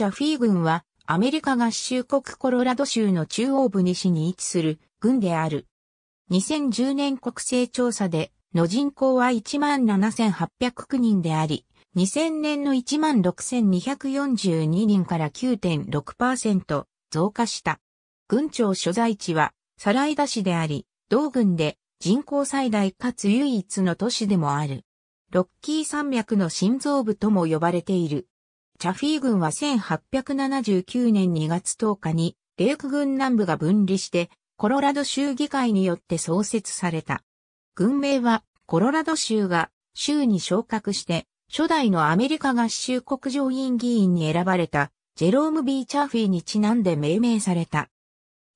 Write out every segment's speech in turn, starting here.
チャフィー郡は、アメリカ合衆国コロラド州の中央部西に位置する郡である。2010年国勢調査で、の人口は17,809人であり、2000年の16,242人から9.6%増加した。郡庁所在地は、サライダ市であり、同郡で人口最大かつ唯一の都市でもある。ロッキー山脈の心臓部とも呼ばれている。チャフィー軍は1879年2月10日に、レーク軍南部が分離して、コロラド州議会によって創設された。軍名は、コロラド州が州に昇格して、初代のアメリカ合衆国上院議員に選ばれた、ジェローム・ B・ チャーフィーにちなんで命名された。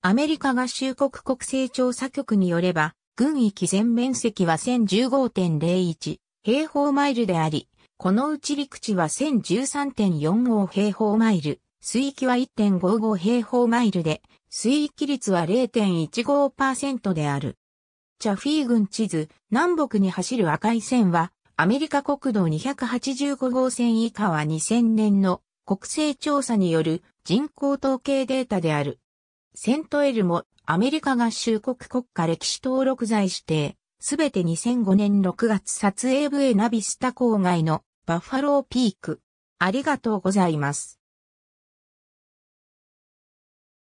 アメリカ合衆国国勢調査局によれば、軍域全面積は1015.01平方マイルであり、このうち陸地は1013.45平方マイル、水域は1.55平方マイルで、水域率は0.15%である。チャフィー郡地図、南北に走る赤い線は、アメリカ国道285号線以下は2000年の国勢調査による人口統計データである。セントエルもアメリカ合衆国国家歴史登録財指定、すべて2005年6月撮影部へナビスタ郊外のバッファローピーク。ありがとうございます。